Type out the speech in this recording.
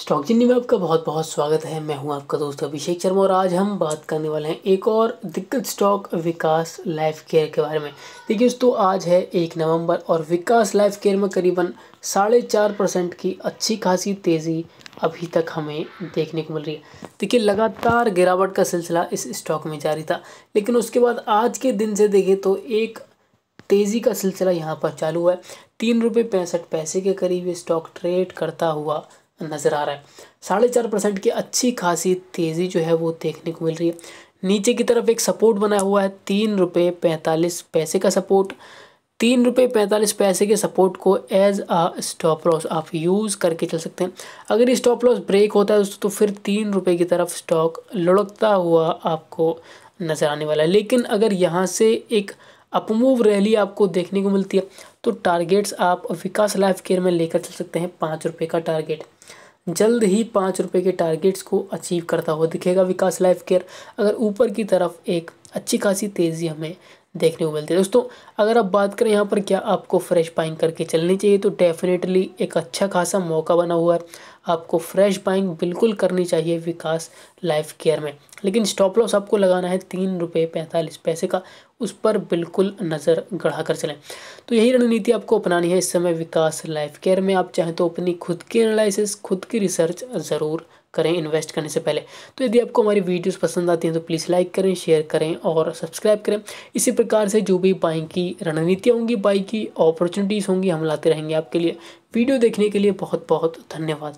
stock जिन्नी में आपका बहुत बहुत स्वागत है मैं हूं आपका दोस्त अभिषेक शर्मा और आज हम बात करने वाले हैं एक और दिग्गज स्टॉक विकास लाइफ केयर के बारे में देखिए दोस्तों आज है एक नवंबर और विकास लाइफ केयर में करीबन साढ़े चार परसेंट की अच्छी खासी तेज़ी अभी तक हमें देखने को मिल रही है देखिए लगातार गिरावट का सिलसिला इस स्टॉक में जारी था लेकिन उसके बाद आज के दिन से देखें तो एक तेज़ी का सिलसिला यहाँ पर चालू हुआ है तीन रुपये पैंसठ पैसे के करीब ये स्टॉक ट्रेड करता हुआ नज़र आ रहा है साढ़े चार परसेंट की अच्छी खासी तेज़ी जो है वो देखने को मिल रही है नीचे की तरफ एक सपोर्ट बना हुआ है तीन रुपये पैंतालीस पैसे का सपोर्ट तीन रुपये पैंतालीस पैसे के सपोर्ट को एज आ स्टॉप लॉस आप यूज़ करके चल सकते हैं अगर ये स्टॉप लॉस ब्रेक होता है दोस्तों तो फिर तीन रुपये की तरफ स्टॉक लुढ़कता हुआ आपको नज़र आने वाला है लेकिन अगर यहाँ से एक अपमूव रैली आपको देखने को मिलती है तो टारगेट्स आप विकास लाइफ केयर में लेकर चल सकते हैं पाँच रुपये का टारगेट जल्द ही पाँच रुपये के टारगेट्स को अचीव करता हुआ दिखेगा विकास लाइफ केयर अगर ऊपर की तरफ एक अच्छी खासी तेज़ी हमें देखने को मिलती है दोस्तों अगर आप बात करें यहाँ पर क्या आपको फ्रेश पाइंग करके चलनी चाहिए तो डेफिनेटली एक अच्छा खासा मौका बना हुआ है आपको फ्रेश बाइंग बिल्कुल करनी चाहिए विकास लाइफ केयर में लेकिन स्टॉप लॉस आपको लगाना है तीन रुपये पैंतालीस पैसे का उस पर बिल्कुल नज़र गढ़ा कर चलें तो यही रणनीति आपको अपनानी है इस समय विकास लाइफ केयर में आप चाहें तो अपनी खुद की एनालिसिस खुद की रिसर्च ज़रूर करें इन्वेस्ट करने से पहले तो यदि आपको हमारी वीडियोस पसंद आती हैं तो प्लीज़ लाइक करें शेयर करें और सब्सक्राइब करें इसी प्रकार से जो भी बाइक की रणनीतियाँ होंगी बाइक की अपॉर्चुनिटीज़ होंगी हम लाते रहेंगे आपके लिए वीडियो देखने के लिए बहुत बहुत धन्यवाद